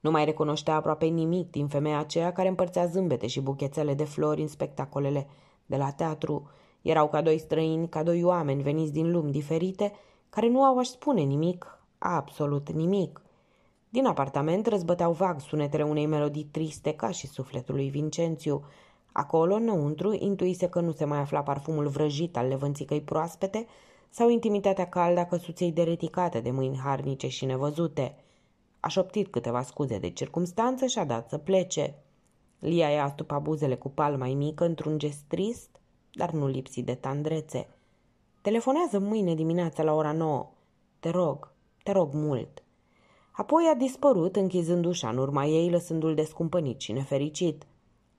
Nu mai recunoștea aproape nimic din femeia aceea care împărțea zâmbete și buchețele de flori în spectacolele de la teatru. Erau ca doi străini, ca doi oameni veniți din lumi diferite, care nu au aș spune nimic, absolut nimic. Din apartament răzbăteau vag sunetele unei melodii triste ca și sufletul lui Vincențiu. Acolo, înăuntru, intuise că nu se mai afla parfumul vrăjit al levânțicăi proaspete sau intimitatea caldă a căsuței dereticate de mâini harnice și nevăzute. A șoptit câteva scuze de circumstanță și a dat să plece. Lia i-a astupat buzele cu palma mică într-un gest trist, dar nu lipsit de tandrețe. Telefonează mâine dimineața la ora 9. Te rog, te rog mult. Apoi a dispărut, închizând ușa în urma ei, lăsându-l descumpănit și nefericit.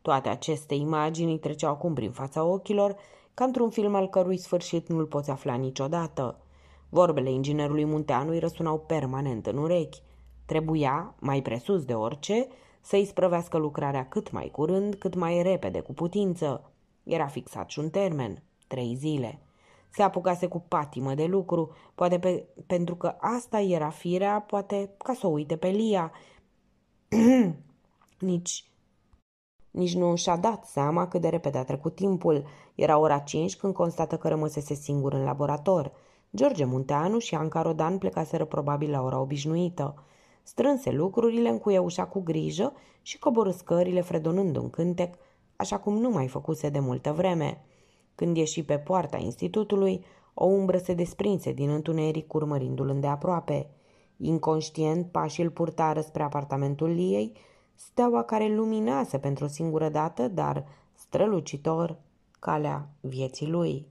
Toate aceste imagini îi treceau acum prin fața ochilor, ca într-un film al cărui sfârșit nu-l poți afla niciodată. Vorbele inginerului Munteanu îi răsunau permanent în urechi. Trebuia, mai presus de orice, să-i sprăvească lucrarea cât mai curând, cât mai repede, cu putință. Era fixat și un termen, trei zile. Se apucase cu patimă de lucru, poate pe, pentru că asta era firea, poate ca să o uite pe Lia. nici, nici nu și-a dat seama cât de repede a trecut timpul. Era ora 5 când constată că rămăsese singur în laborator. George Munteanu și Anca Rodan plecaseră probabil la ora obișnuită. Strânse lucrurile, în cuie ușa cu grijă și coborâ scările fredonând un cântec, așa cum nu mai făcuse de multă vreme. Când ieși pe poarta institutului, o umbră se desprinse din întuneric urmărindu-l îndeaproape. Inconștient, pașii îl purtară spre apartamentul Liei, steaua care luminase pentru o singură dată, dar strălucitor, calea vieții lui.